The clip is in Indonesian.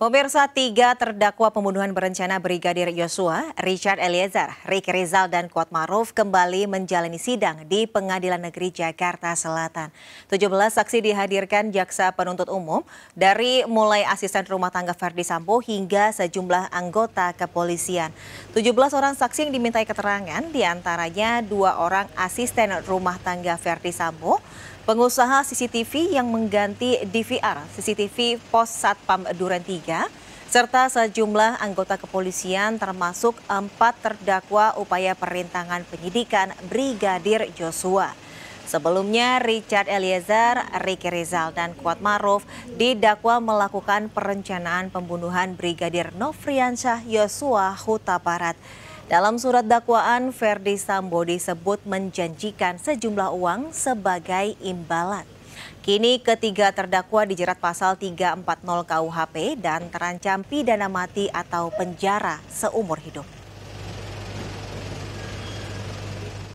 Pemirsa tiga terdakwa pembunuhan berencana Brigadir Yosua, Richard Eliezer, Ricky Rizal, dan Kuat Maruf kembali menjalani sidang di Pengadilan Negeri Jakarta Selatan. 17 saksi dihadirkan jaksa penuntut umum dari mulai asisten rumah tangga Ferdi Sambo hingga sejumlah anggota kepolisian. 17 orang saksi yang dimintai keterangan diantaranya dua orang asisten rumah tangga Ferdi Sambo, Pengusaha CCTV yang mengganti DVR CCTV Pos Satpam Duren 3 serta sejumlah anggota kepolisian termasuk empat terdakwa upaya perintangan penyidikan Brigadir Joshua. Sebelumnya Richard Eliezer, Riki Rizal dan Kuat Maruf didakwa melakukan perencanaan pembunuhan Brigadir Nofriansyah Yosua Huta Barat. Dalam surat dakwaan, Verdi Sambo disebut menjanjikan sejumlah uang sebagai imbalan. Kini ketiga terdakwa dijerat pasal 340 KUHP dan terancam pidana mati atau penjara seumur hidup.